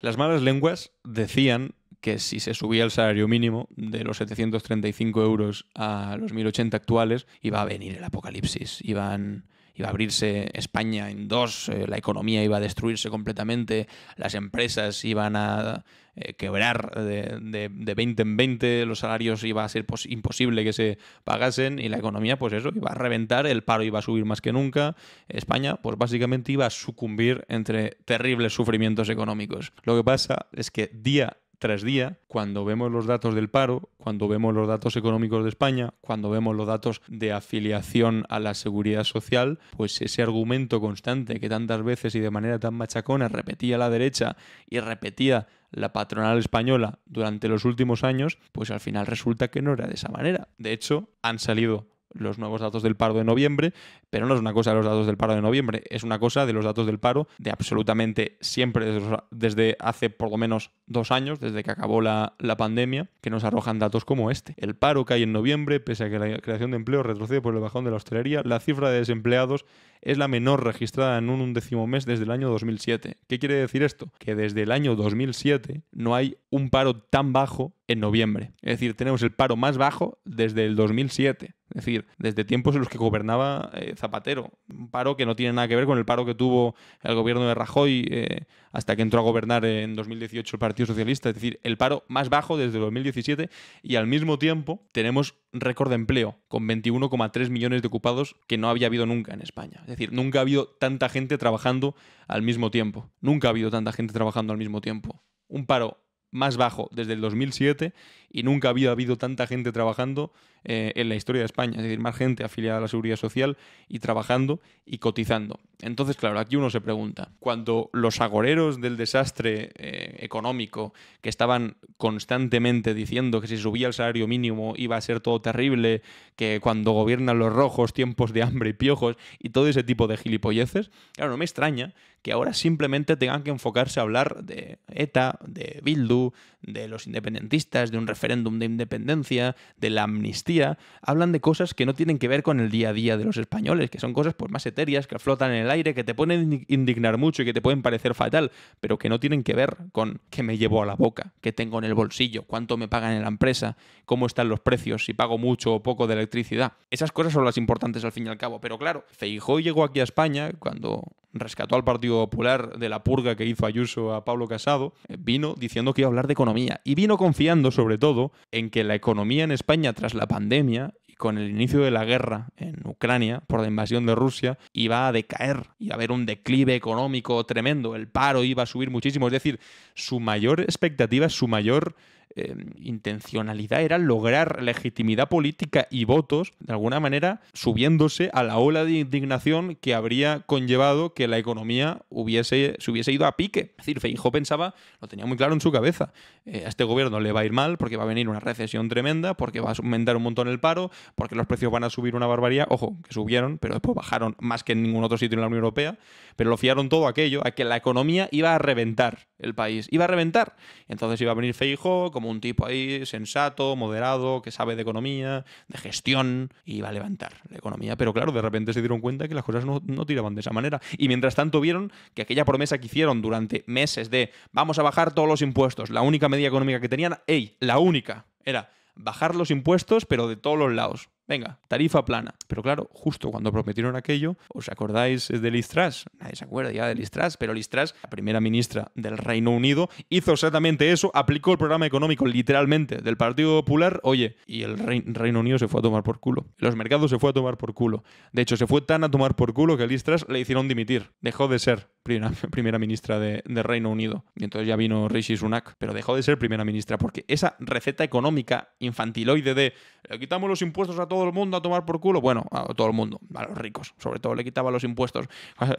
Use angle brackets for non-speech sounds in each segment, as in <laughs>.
Las malas lenguas decían que si se subía el salario mínimo de los 735 euros a los 1080 actuales, iba a venir el apocalipsis, iban, iba a abrirse España en dos, eh, la economía iba a destruirse completamente, las empresas iban a eh, quebrar de, de, de, 20 en 20, los salarios iba a ser imposible que se pagasen y la economía, pues eso, iba a reventar, el paro iba a subir más que nunca, España, pues básicamente iba a sucumbir entre terribles sufrimientos económicos. Lo que pasa es que día tras día, cuando vemos los datos del paro, cuando vemos los datos económicos de España, cuando vemos los datos de afiliación a la seguridad social, pues ese argumento constante que tantas veces y de manera tan machacona repetía la derecha y repetía la patronal española durante los últimos años, pues al final resulta que no era de esa manera. De hecho, han salido los nuevos datos del paro de noviembre, pero no es una cosa de los datos del paro de noviembre, es una cosa de los datos del paro de absolutamente siempre, desde hace por lo menos dos años, desde que acabó la, la pandemia, que nos arrojan datos como este. El paro cae en noviembre, pese a que la creación de empleo retrocede por el bajón de la hostelería, la cifra de desempleados es la menor registrada en un undécimo mes desde el año 2007. ¿Qué quiere decir esto? Que desde el año 2007 no hay un paro tan bajo en noviembre. Es decir, tenemos el paro más bajo desde el 2007. Es decir, desde tiempos en los que gobernaba eh, Zapatero. Un paro que no tiene nada que ver con el paro que tuvo el gobierno de Rajoy eh, hasta que entró a gobernar en 2018 el Partido Socialista. Es decir, el paro más bajo desde 2017 y al mismo tiempo tenemos récord de empleo con 21,3 millones de ocupados que no había habido nunca en España. Es decir, nunca ha habido tanta gente trabajando al mismo tiempo. Nunca ha habido tanta gente trabajando al mismo tiempo. Un paro más bajo desde el 2007 y nunca había habido tanta gente trabajando eh, en la historia de España, es decir, más gente afiliada a la seguridad social y trabajando y cotizando. Entonces, claro, aquí uno se pregunta, cuando los agoreros del desastre eh, económico que estaban constantemente diciendo que si subía el salario mínimo iba a ser todo terrible, que cuando gobiernan los rojos tiempos de hambre y piojos y todo ese tipo de gilipolleces, claro, no me extraña que ahora simplemente tengan que enfocarse a hablar de ETA, de Bildu, de los independentistas, de un referéndum referéndum de independencia, de la amnistía, hablan de cosas que no tienen que ver con el día a día de los españoles, que son cosas pues más etéreas, que flotan en el aire, que te pueden indignar mucho y que te pueden parecer fatal, pero que no tienen que ver con qué me llevo a la boca, qué tengo en el bolsillo, cuánto me pagan en la empresa, cómo están los precios, si pago mucho o poco de electricidad. Esas cosas son las importantes al fin y al cabo, pero claro, Feijó llegó aquí a España cuando rescató al Partido Popular de la purga que hizo Ayuso a Pablo Casado, eh, vino diciendo que iba a hablar de economía y vino confiando sobre todo en que la economía en España tras la pandemia y con el inicio de la guerra en Ucrania por la invasión de Rusia iba a decaer y a haber un declive económico tremendo, el paro iba a subir muchísimo, es decir, su mayor expectativa, su mayor Em, intencionalidad era lograr legitimidad política y votos, de alguna manera, subiéndose a la ola de indignación que habría conllevado que la economía hubiese, se hubiese ido a pique. Es decir, Feijo pensaba, lo tenía muy claro en su cabeza, eh, a este gobierno le va a ir mal porque va a venir una recesión tremenda, porque va a aumentar un montón el paro, porque los precios van a subir una barbaridad, ojo, que subieron, pero después bajaron más que en ningún otro sitio en la Unión Europea, pero lo fiaron todo aquello a que la economía iba a reventar el país, iba a reventar. Entonces iba a venir Feijo como un tipo ahí sensato, moderado, que sabe de economía, de gestión, y va a levantar la economía. Pero claro, de repente se dieron cuenta que las cosas no, no tiraban de esa manera. Y mientras tanto vieron que aquella promesa que hicieron durante meses de vamos a bajar todos los impuestos, la única medida económica que tenían, ¡ey! La única era bajar los impuestos, pero de todos los lados. Venga, tarifa plana. Pero claro, justo cuando prometieron aquello, ¿os acordáis de Listras? Nadie se acuerda ya de Listras pero Listras, la primera ministra del Reino Unido, hizo exactamente eso, aplicó el programa económico literalmente del Partido Popular, oye, y el Reino Unido se fue a tomar por culo. Los mercados se fue a tomar por culo. De hecho, se fue tan a tomar por culo que a le hicieron dimitir. Dejó de ser primera, <laughs> ministra de, Reino Unido. Y entonces ya vino Rishi Sunak, pero dejó de ser primera ministra porque esa receta económica infantiloide de quitamos los impuestos a todos todo el mundo a tomar por culo. Bueno, a todo el mundo, a los ricos, sobre todo le quitaba los impuestos.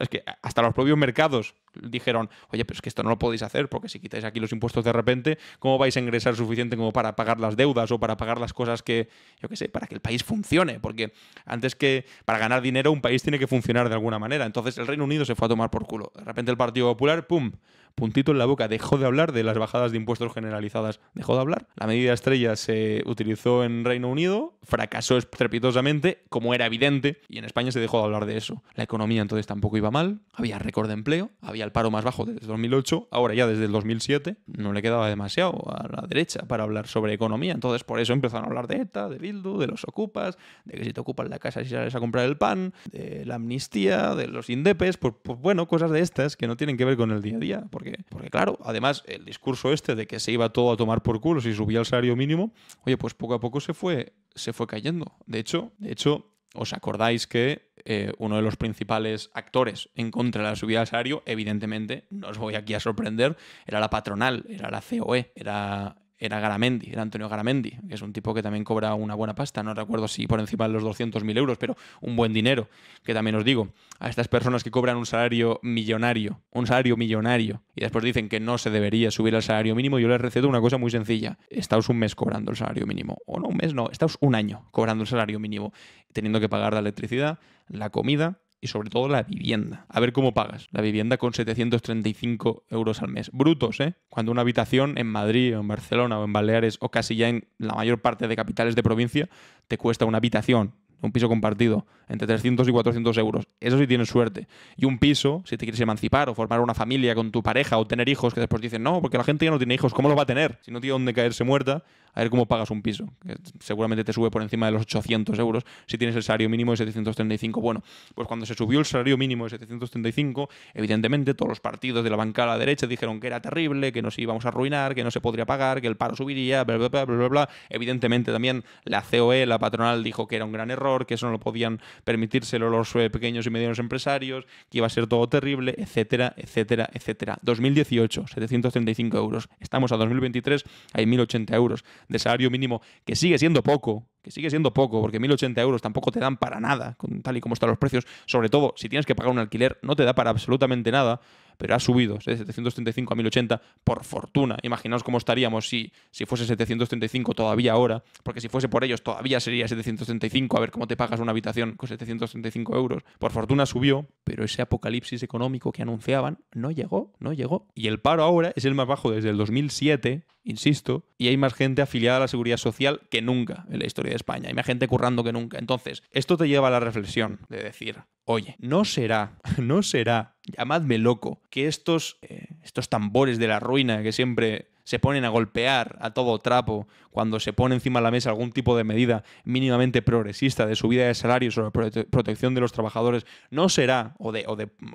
Es que hasta los propios mercados dijeron, oye, pero es que esto no lo podéis hacer porque si quitáis aquí los impuestos de repente, ¿cómo vais a ingresar suficiente como para pagar las deudas o para pagar las cosas que, yo qué sé, para que el país funcione? Porque antes que para ganar dinero un país tiene que funcionar de alguna manera. Entonces el Reino Unido se fue a tomar por culo. De repente el Partido Popular, ¡pum! Puntito en la boca, dejó de hablar de las bajadas de impuestos generalizadas. Dejó de hablar. La medida estrella se utilizó en Reino Unido, fracasó estrepitosamente, como era evidente, y en España se dejó de hablar de eso. La economía entonces tampoco iba mal, había récord de empleo, había el paro más bajo desde 2008, ahora ya desde el 2007, no le quedaba demasiado a la derecha para hablar sobre economía. Entonces, por eso empezaron a hablar de ETA, de Bildu, de los ocupas, de que si te ocupan la casa si sales a comprar el pan, de la amnistía, de los indepes, pues, pues, bueno, cosas de estas que no tienen que ver con el día a día. Porque, porque claro, además, el discurso este de que se iba todo a tomar por culo si subía el salario mínimo, oye, pues poco a poco se fue, se fue cayendo. De hecho, de hecho, os acordáis que eh, uno de los principales actores en contra de la subida del salario, evidentemente, no os voy aquí a sorprender, era la patronal, era la COE, era era Garamendi, era Antonio Garamendi, que es un tipo que también cobra una buena pasta, no recuerdo si por encima de los 200.000 euros, pero un buen dinero, que también os digo, a estas personas que cobran un salario millonario, un salario millonario, y después dicen que no se debería subir el salario mínimo, yo les receto una cosa muy sencilla, Estáos un mes cobrando el salario mínimo, o no un mes, no, estáos un año cobrando el salario mínimo, teniendo que pagar la electricidad, la comida, y sobre todo la vivienda. A ver cómo pagas la vivienda con 735 euros al mes. Brutos, ¿eh? Cuando una habitación en Madrid o en Barcelona o en Baleares o casi ya en la mayor parte de capitales de provincia te cuesta una habitación un piso compartido, entre 300 y 400 euros. Eso sí tienes suerte. Y un piso, si te quieres emancipar o formar una familia con tu pareja o tener hijos, que después dicen, no, porque la gente ya no tiene hijos, ¿cómo los va a tener? Si no tiene dónde caerse muerta, a ver cómo pagas un piso, que seguramente te sube por encima de los 800 euros si tienes el salario mínimo de 735. Bueno, pues cuando se subió el salario mínimo de 735, evidentemente todos los partidos de la bancada a la derecha dijeron que era terrible, que nos íbamos a arruinar, que no se podría pagar, que el paro subiría, bla, bla, bla, bla, bla. Evidentemente también la COE, la patronal, dijo que era un gran error que eso no lo podían permitírselo los eh, pequeños y medianos empresarios, que iba a ser todo terrible, etcétera, etcétera, etcétera. 2018, 735 euros. Estamos a 2023, hay 1.080 euros de salario mínimo, que sigue siendo poco, que sigue siendo poco, porque 1.080 euros tampoco te dan para nada, con tal y como están los precios. Sobre todo, si tienes que pagar un alquiler, no te da para absolutamente nada pero ha subido de ¿eh? 735 a 1080 por fortuna. Imaginaos cómo estaríamos si, si fuese 735 todavía ahora, porque si fuese por ellos todavía sería 735, a ver cómo te pagas una habitación con 735 euros. Por fortuna subió, pero ese apocalipsis económico que anunciaban no llegó, no llegó. Y el paro ahora es el más bajo desde el 2007 insisto, y hay más gente afiliada a la seguridad social que nunca en la historia de España. Hay más gente currando que nunca. Entonces, esto te lleva a la reflexión de decir, oye, no será, <laughs> no será, llamadme loco, que estos, eh, estos tambores de la ruina que siempre se ponen a golpear a todo trapo cuando se pone encima de la mesa algún tipo de medida mínimamente progresista de subida de salarios o de protección de los trabajadores, no será, o de,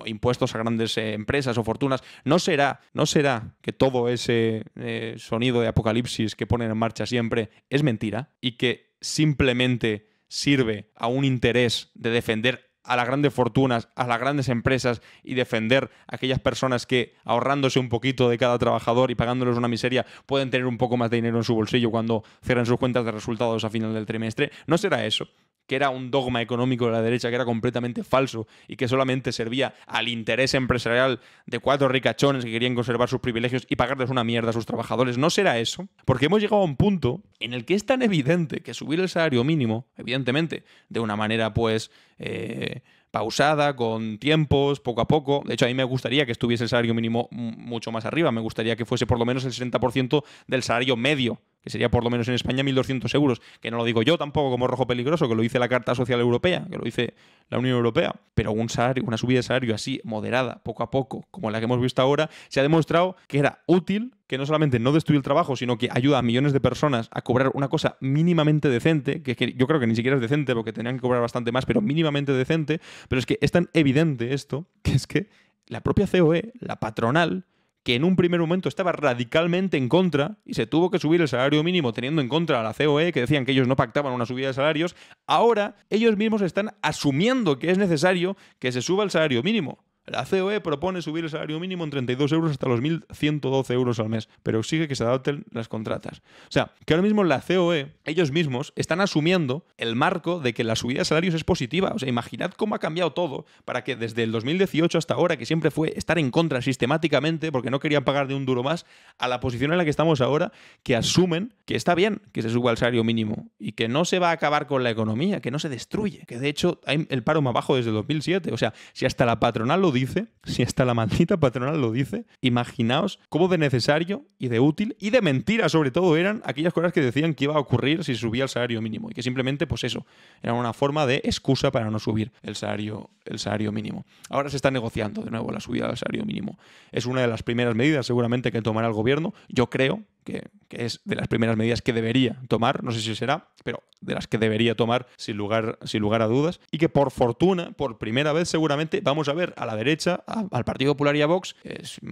impuestos a grandes eh, empresas o fortunas, no será, no será que todo ese eh, sonido de apocalipsis que ponen en marcha siempre es mentira y que simplemente sirve a un interés de defender a las grandes fortunas, a las grandes empresas y defender a aquellas personas que ahorrándose un poquito de cada trabajador y pagándoles una miseria pueden tener un poco más de dinero en su bolsillo cuando cierran sus cuentas de resultados a final del trimestre. ¿No será eso? que era un dogma económico de la derecha que era completamente falso y que solamente servía al interés empresarial de cuatro ricachones que querían conservar sus privilegios y pagarles una mierda a sus trabajadores. ¿No será eso? Porque hemos llegado a un punto en el que es tan evidente que subir el salario mínimo, evidentemente, de una manera pues... Eh, pausada, con tiempos, poco a poco. De hecho, a mí me gustaría que estuviese el salario mínimo mucho más arriba. Me gustaría que fuese por lo menos el 60% del salario medio que sería por lo menos en España 1.200 euros, que no lo digo yo tampoco como rojo peligroso, que lo dice la Carta Social Europea, que lo dice la Unión Europea, pero un una subida de salario así, moderada, poco a poco, como la que hemos visto ahora, se ha demostrado que era útil que no solamente no destruye el trabajo, sino que ayuda a millones de personas a cobrar una cosa mínimamente decente, que, que, yo creo que ni siquiera es decente porque tenían que cobrar bastante más, pero mínimamente decente, pero es que es tan evidente esto, que es que la propia COE, la patronal, que en un primer momento estaba radicalmente en contra y se tuvo que subir el salario mínimo teniendo en contra a la COE, que decían que ellos no pactaban una subida de salarios, ahora ellos mismos están asumiendo que es necesario que se suba el salario mínimo. La COE propone subir el salario mínimo en 32 euros hasta los 1.112 euros al mes, pero exige que se adapten las contratas. O sea, que ahora mismo la COE, ellos mismos, están asumiendo el marco de que la subida de salarios es positiva. O sea, imaginad cómo ha cambiado todo para que desde el 2018 hasta ahora, que siempre fue estar en contra sistemáticamente porque no querían pagar de un duro más, a la posición en la que estamos ahora, que asumen que está bien que se suba el salario mínimo y que no se va a acabar con la economía, que no se destruye, que de hecho hay el paro más bajo desde 2007. O sea, si hasta la patronal lo dice, si hasta la maldita patronal lo dice, imaginaos cómo de necesario y de útil y de mentira sobre todo eran aquellas cosas que decían que iba a ocurrir si subía el salario mínimo y que simplemente pues eso, era una forma de excusa para no subir el salario, el salario mínimo. Ahora se está negociando de nuevo la subida del salario mínimo. Es una de las primeras medidas seguramente que tomará el gobierno, yo creo, que, es de las primeras medidas que debería tomar, no sé si será, pero de las que debería tomar sin lugar, sin lugar a dudas, y que por fortuna, por primera vez seguramente, vamos a ver a la derecha, al Partido Popular y a Vox,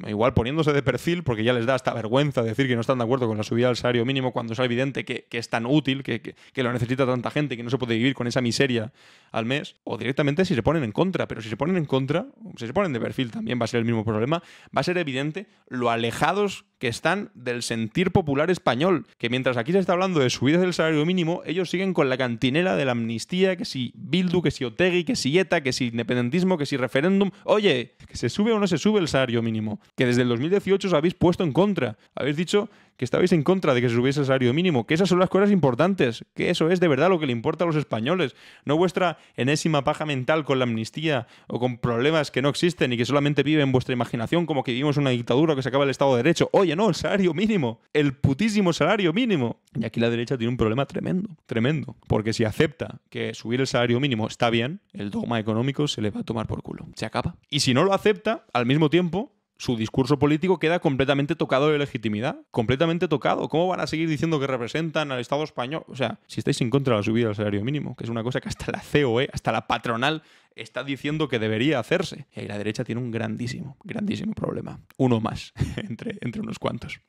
igual poniéndose de perfil, porque ya les da esta vergüenza decir que no están de acuerdo con la subida del salario mínimo cuando es evidente que, es tan útil, que, que, lo necesita tanta gente, que no se puede vivir con esa miseria al mes, o directamente si se ponen en contra, pero si se ponen en contra, si se ponen de perfil también va a ser el mismo problema, va a ser evidente lo alejados que están del sentido popular español, que mientras aquí se está hablando de subidas del salario mínimo, ellos siguen con la cantinela de la amnistía, que si Bildu, que si Otegui, que si ETA, que si independentismo, que si referéndum. Oye, que se sube o no se sube el salario mínimo, que desde el 2018 os habéis puesto en contra. Habéis dicho que estabais en contra de que se subiese el salario mínimo, que esas son las cosas importantes, que eso es de verdad lo que le importa a los españoles, no vuestra enésima paja mental con la amnistía o con problemas que no existen y que solamente vive en vuestra imaginación como que vivimos una dictadura que se acaba el Estado de Derecho. Oye, no, el salario mínimo, el putísimo salario mínimo. Y aquí la derecha tiene un problema tremendo, tremendo, porque si acepta que subir el salario mínimo está bien, el dogma económico se le va a tomar por culo, se acaba. Y si no lo acepta, al mismo tiempo, su discurso político queda completamente tocado de legitimidad. Completamente tocado. ¿Cómo van a seguir diciendo que representan al Estado español? O sea, si estáis en contra de la subida del salario mínimo, que es una cosa que hasta la COE, hasta la patronal, está diciendo que debería hacerse. Y ahí la derecha tiene un grandísimo, grandísimo problema. Uno más, <laughs> entre, entre unos cuantos.